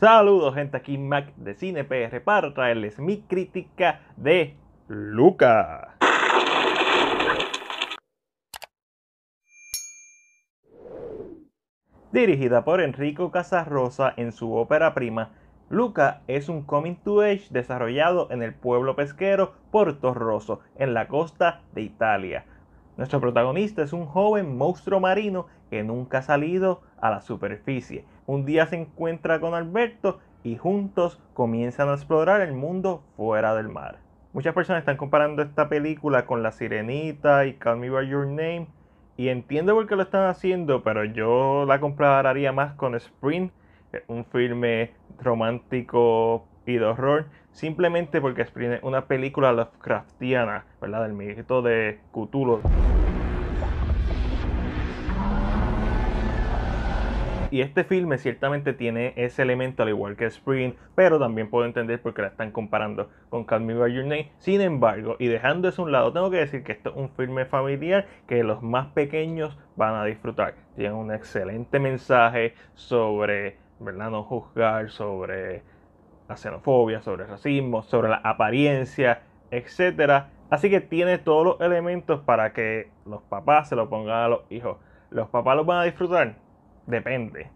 Saludos gente, aquí Mac de CinePR para traerles mi crítica de Luca. Dirigida por Enrico Casarrosa en su ópera prima, Luca es un coming to age desarrollado en el pueblo pesquero Porto en la costa de Italia nuestro protagonista es un joven monstruo marino que nunca ha salido a la superficie. Un día se encuentra con Alberto y juntos comienzan a explorar el mundo fuera del mar. Muchas personas están comparando esta película con La Sirenita y Call Me By Your Name y entiendo por qué lo están haciendo, pero yo la compararía más con Spring, un filme romántico de horror, simplemente porque es una película Lovecraftiana, ¿verdad? Del mito de Cthulhu. Y este filme ciertamente tiene ese elemento al igual que Spring, pero también puedo entender por qué la están comparando con Call Me By Your Name. Sin embargo, y dejando eso a un lado, tengo que decir que esto es un filme familiar que los más pequeños van a disfrutar. Tiene un excelente mensaje sobre, ¿verdad? No juzgar, sobre la xenofobia, sobre el racismo, sobre la apariencia, etc. Así que tiene todos los elementos para que los papás se lo pongan a los hijos. ¿Los papás los van a disfrutar? Depende.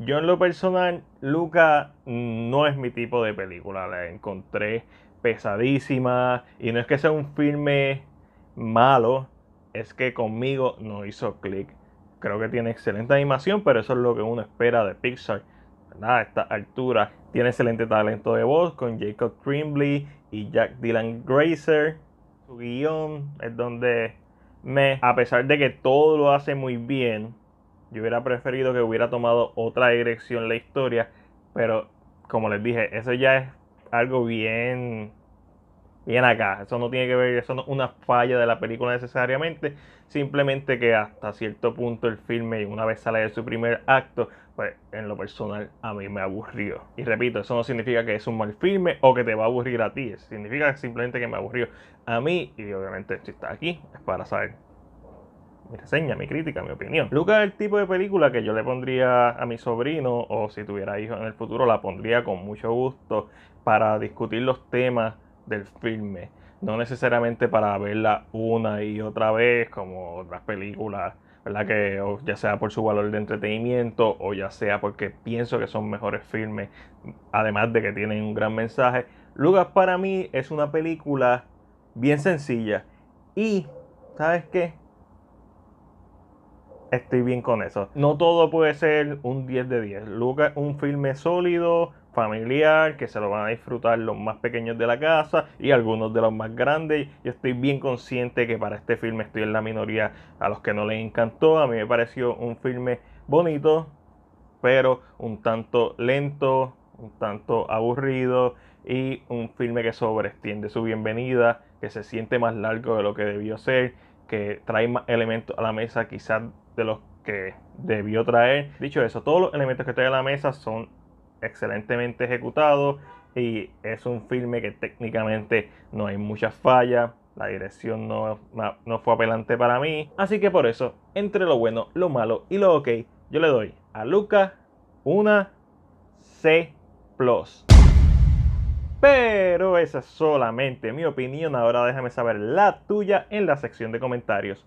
Yo en lo personal, Luca no es mi tipo de película. La encontré pesadísima y no es que sea un filme malo, es que conmigo no hizo clic. Creo que tiene excelente animación, pero eso es lo que uno espera de Pixar Nada, esta altura. Tiene excelente talento de voz con Jacob Trimbley y Jack Dylan Grazer. Su guión es donde me, a pesar de que todo lo hace muy bien, yo hubiera preferido que hubiera tomado otra dirección la historia, pero como les dije, eso ya es algo bien bien acá. Eso no tiene que ver, eso no es una falla de la película necesariamente. Simplemente que hasta cierto punto el filme, una vez sale de su primer acto, pues en lo personal a mí me aburrió. Y repito, eso no significa que es un mal filme o que te va a aburrir a ti. Significa simplemente que me aburrió a mí y obviamente si está aquí es para saber mi reseña, mi crítica, mi opinión. Luca es el tipo de película que yo le pondría a mi sobrino o si tuviera hijos en el futuro la pondría con mucho gusto para discutir los temas del filme. No necesariamente para verla una y otra vez, como otras películas, ¿verdad? Que ya sea por su valor de entretenimiento o ya sea porque pienso que son mejores filmes, además de que tienen un gran mensaje. Lucas para mí es una película bien sencilla. Y, ¿sabes qué? Estoy bien con eso. No todo puede ser un 10 de 10. Lucas, un filme sólido, familiar, que se lo van a disfrutar los más pequeños de la casa y algunos de los más grandes. Yo estoy bien consciente que para este filme estoy en la minoría a los que no les encantó. A mí me pareció un filme bonito, pero un tanto lento, un tanto aburrido y un filme que sobreestiende su bienvenida, que se siente más largo de lo que debió ser, que trae más elementos a la mesa quizás de los que debió traer. Dicho eso, todos los elementos que trae a la mesa son excelentemente ejecutado y es un filme que técnicamente no hay muchas fallas. La dirección no, no fue apelante para mí. Así que por eso, entre lo bueno, lo malo y lo ok, yo le doy a Luca una C. Pero esa es solamente mi opinión. Ahora déjame saber la tuya en la sección de comentarios.